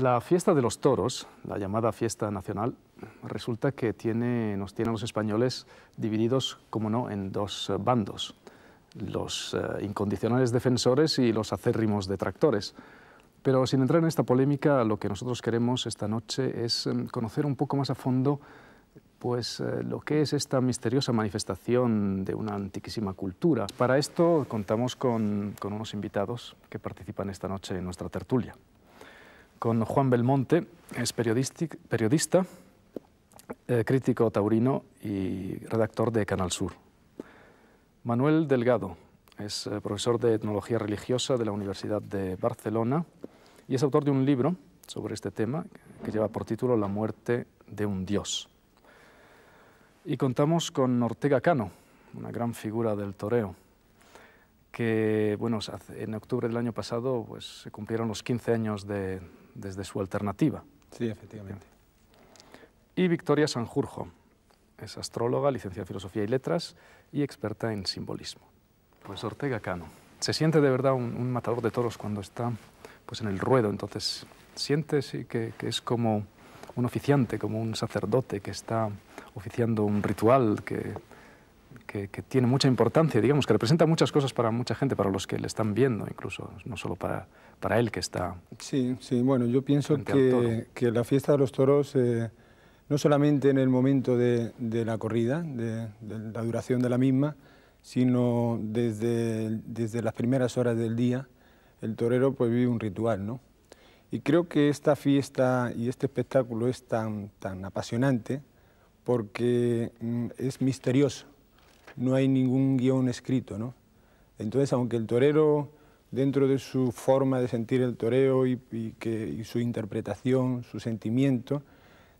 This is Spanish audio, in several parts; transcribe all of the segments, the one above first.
La fiesta de los toros, la llamada fiesta nacional, resulta que nos tiene a los españoles divididos, como no, en dos bandos, los eh, incondicionales defensores y los acérrimos detractores. Pero sin entrar en esta polémica, lo que nosotros queremos esta noche es em, conocer un poco más a fondo pues eh, lo que es esta misteriosa manifestación de una antiquísima cultura. Para esto contamos con unos invitados que participan esta noche en nuestra tertulia con Juan Belmonte, es periodista, eh, crítico taurino y redactor de Canal Sur. Manuel Delgado es eh, profesor de etnología religiosa de la Universidad de Barcelona y es autor de un libro sobre este tema que lleva por título La muerte de un dios. Y contamos con Ortega Cano, una gran figura del toreo, que bueno, en octubre del año pasado pues, se cumplieron los 15 años de, desde su alternativa. Sí, efectivamente. Y Victoria Sanjurjo, es astróloga, licenciada en Filosofía y Letras y experta en simbolismo. Pues Ortega Cano, se siente de verdad un, matador de toros cuando está pues, en el ruedo, entonces siente que, que es como un oficiante, como un sacerdote que está oficiando un ritual, que que, tiene mucha importancia, digamos, que representa muchas cosas para mucha gente, para los que le están viendo incluso, no solo para, para él que está... Sí, sí, bueno, yo pienso que, que, la fiesta de los toros, eh, no solamente en el momento de, la corrida, de, la duración de la misma, sino desde, desde las primeras horas del día, el torero pues vive un ritual, ¿no? Y creo que esta fiesta y este espectáculo es tan, tan apasionante porque mm, es misterioso no hay ningún guión escrito, Entonces, aunque el torero, dentro de su forma de sentir el toreo y, su interpretación, su sentimiento,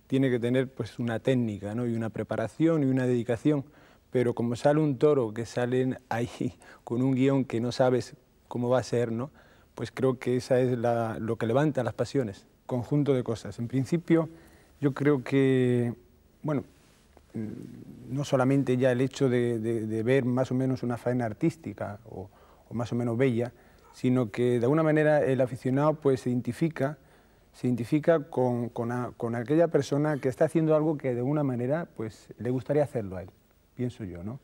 tiene que tener pues, una técnica ¿no? y una preparación y una dedicación. Pero como sale un toro que salen ahí con un guión que no sabes cómo va a ser, ¿no? pues creo que esa es lo que levanta las pasiones, conjunto de cosas. En principio, yo creo que, bueno, no solamente ya el hecho de, ver más o menos una faena artística o, más o menos bella, sino que de alguna manera el aficionado pues se identifica, se identifica con, aquella persona que está haciendo algo que de alguna manera pues le gustaría hacerlo a él, pienso yo, ¿no?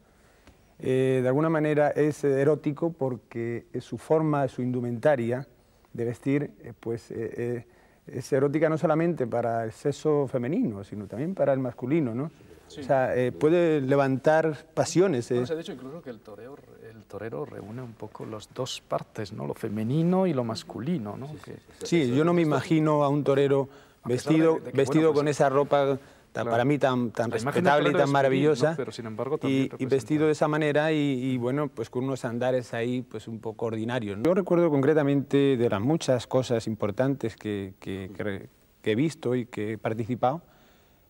Eh, de alguna manera es erótico porque su forma, su indumentaria de vestir, eh, pues eh, es erótica no solamente para el sexo femenino, sino también para el masculino, ¿no? O sea, eh, puede levantar pasiones. Eh. se ha dicho incluso que el torero, reúne un poco las dos partes, ¿no? Lo femenino y lo masculino, ¿no? Sí, yo no me imagino a un torero vestido, vestido pues con esa ropa para mí tan, tan respetable y tan maravillosa, y, vestido de esa manera y, bueno, pues con unos andares ahí pues un poco ordinarios. Yo recuerdo concretamente de las muchas cosas importantes que, que, he visto y que he participado,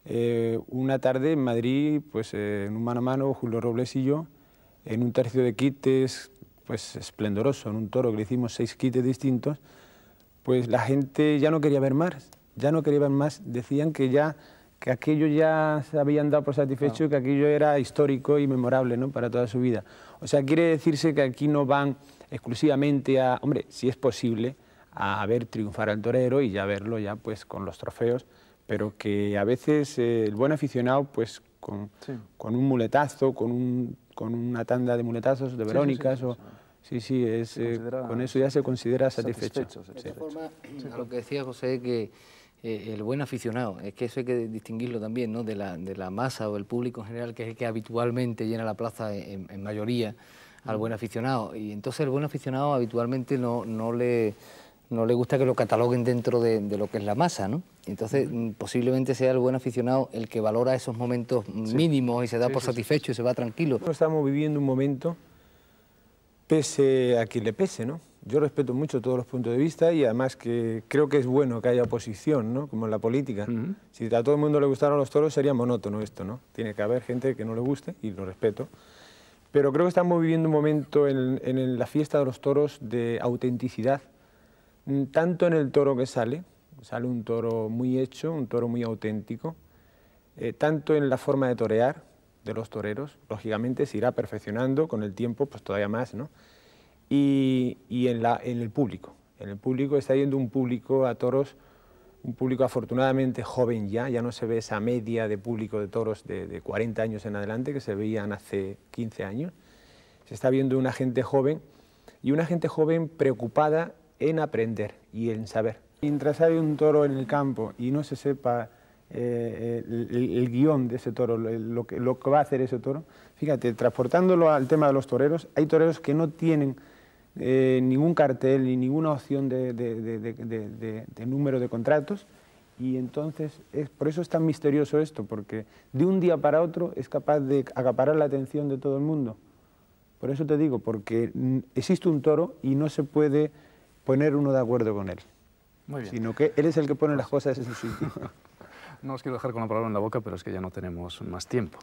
eh, una tarde en Madrid, pues eh, en un mano a mano, Julio Robles y yo, en un tercio de quites, pues esplendoroso, en un toro que le hicimos seis quites distintos, pues la gente ya no quería ver más, ya no quería ver más, decían que ya que aquello ya se habían dado por satisfecho, y que aquello era histórico y memorable ¿no? para toda su vida. O sea, quiere decirse que aquí no van exclusivamente a, hombre, si es posible, a ver triunfar al torero y ya verlo ya pues con los trofeos, pero que a veces eh, el buen aficionado pues con, un muletazo, con, un, con, una tanda de muletazos, de Verónicas o... Sí, sí, es, eh, con eso ya se considera satisfecho. De forma, lo que decía José, que eh, el buen aficionado, es que eso hay que distinguirlo también ¿no? de, la, de la masa o el público en general, que es el que habitualmente llena la plaza en, mayoría al mm. buen aficionado. Y entonces el buen aficionado habitualmente no, le no le gusta que lo cataloguen dentro de, lo que es la masa, ¿no? Entonces, mm. Mm, posiblemente sea el buen aficionado el que valora esos momentos mínimos y se da por satisfecho y se va tranquilo. Estamos viviendo un momento, pese a quien le pese, ¿no? yo respeto mucho todos los puntos de vista y además que creo que es bueno que haya oposición, ¿no? Como en la política. Si a todo el mundo le gustaran los toros sería monótono esto, ¿no? Tiene que haber gente que no le guste y lo respeto. Pero creo que estamos viviendo un momento en, la fiesta de los toros de autenticidad, mm, tanto en el toro que sale, sale un toro muy hecho, un toro muy auténtico, eh, tanto en la forma de torear de los toreros, lógicamente se irá perfeccionando con el tiempo, pues todavía más, ¿no? y, en, la, en, el público. En el público está yendo un público a toros, un público afortunadamente joven ya, ya no se ve esa media de público de toros de, 40 años en adelante que se veían hace 15 años. Se está viendo una gente joven y una gente joven preocupada en aprender y en saber. Mientras hay un toro en el campo y no se sepa eh, eh, el, guión de ese toro, lo que, lo que va a hacer ese toro, fíjate, transportándolo al tema de los toreros, hay toreros que no tienen eh, ningún cartel ni ninguna opción de, número de contratos. Y entonces, es, por eso es tan misterioso esto, porque de un día para otro es capaz de acaparar la atención de todo el mundo. Por eso te digo, porque existe un toro y no se puede poner uno de acuerdo con él, sino que él es el que pone las pues cosas en su sitio. no os quiero dejar con la palabra en la boca, pero es que ya no tenemos más tiempo.